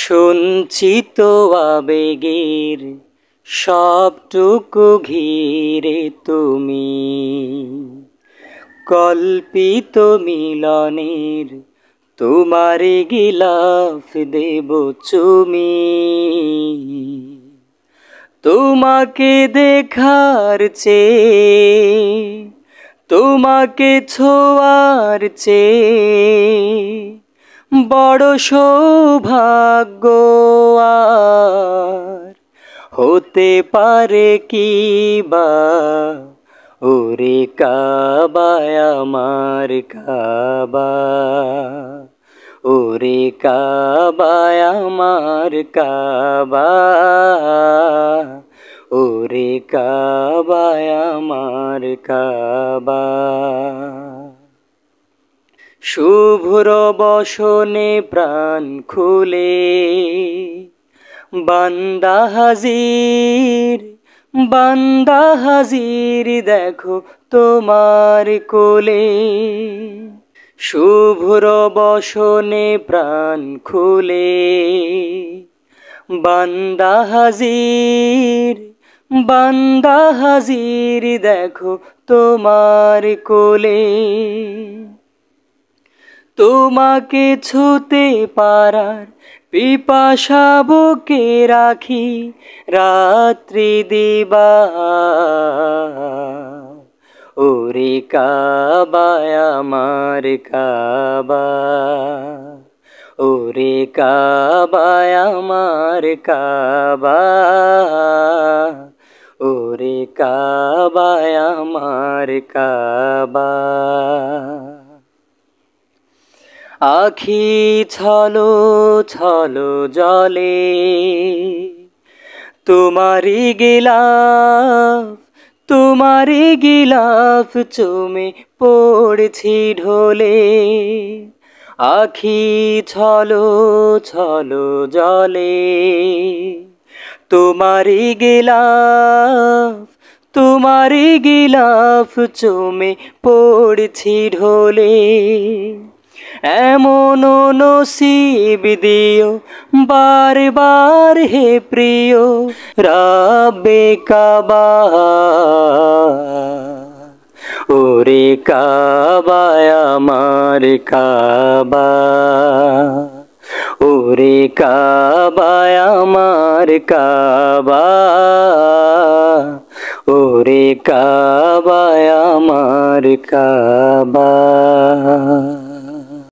সঞ্চিত আবেগের সবটুকু ঘিরে তুমি কল্পিত মিলনের তোমার গিলাফ দেব চুমি তোমাকে দেখার চে তোমাকে ছোয়ার চেয়ে বড় সৌভাগ্য আর হতে পারে কি বা ওরে কাবায় আমার কাবা ওরে কাবায় আমার কাবা ওরে কাবায় আমার কাবা শুভ্র বসনে প্রাণ খুলে বান্দা হাজির বান্দা হাজির দেখো তোমার কোলে শুভ্র বসনে প্রাণ খুলে বান্দা হাজির বান্দা হাজির দেখো তোমার কোলে তোমাকে ছুতে পারার পিপাসা বুকে রাখি রাত্রি দিবা ওরে কাবায় আমার কাবা ওরে কাবায় আমার কাবা ওরে কাবায় আমার কাবা আখি ছলো ছলো জলে তোমারি গিলাফ তোমারি গিলাফ চুমে পড়ছি ঢোলে আখি ছলো ছলো জলে তোমারি গিলাফ তোমারি গিলাফ চুমে পড়ছি ঢোলে এমন নসিব দিও বারবার হে প্রিয় রাবে কাবা ওরে কাবা আমার কাবা ওরে কাবা আমার কাবা ওরে কাবা আমার কাবা